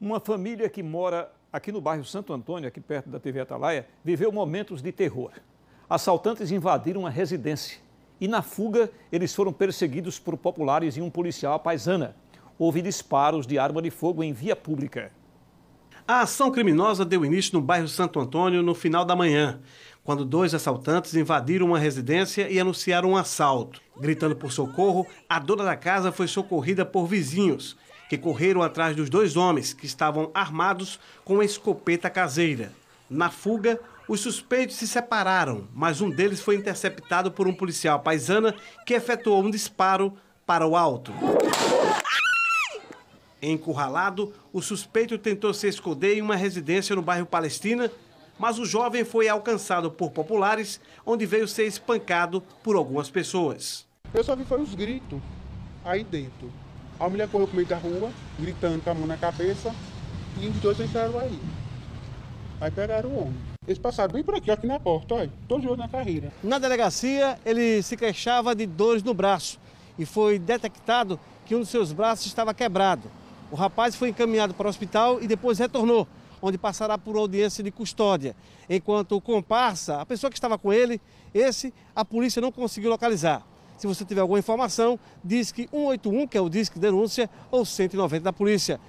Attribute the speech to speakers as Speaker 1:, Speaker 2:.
Speaker 1: Uma família que mora aqui no bairro Santo Antônio, aqui perto da TV Atalaia, viveu momentos de terror. Assaltantes invadiram uma residência e, na fuga, eles foram perseguidos por populares e um policial à paisana. Houve disparos de arma de fogo em via pública.
Speaker 2: A ação criminosa deu início no bairro Santo Antônio no final da manhã, quando dois assaltantes invadiram uma residência e anunciaram um assalto. Gritando por socorro, a dona da casa foi socorrida por vizinhos que correram atrás dos dois homens que estavam armados com escopeta caseira. Na fuga, os suspeitos se separaram, mas um deles foi interceptado por um policial paisana que efetuou um disparo para o alto. Encurralado, o suspeito tentou se esconder em uma residência no bairro Palestina, mas o jovem foi alcançado por populares, onde veio ser espancado por algumas pessoas.
Speaker 3: Eu só vi foi os gritos aí dentro. A mulher correu com medo da rua, gritando com a mão na cabeça, e os dois entraram aí. Aí pegaram o homem. Eles passaram bem por aqui, ó, aqui na porta, olha, todos os na carreira. Na delegacia, ele se queixava de dores no braço
Speaker 2: e foi detectado que um dos seus braços estava quebrado. O rapaz foi encaminhado para o hospital e depois retornou, onde passará por audiência de custódia. Enquanto o comparsa, a pessoa que estava com ele, esse a polícia não conseguiu localizar. Se você tiver alguma informação, disque 181, que é o disque denúncia, ou 190 da polícia.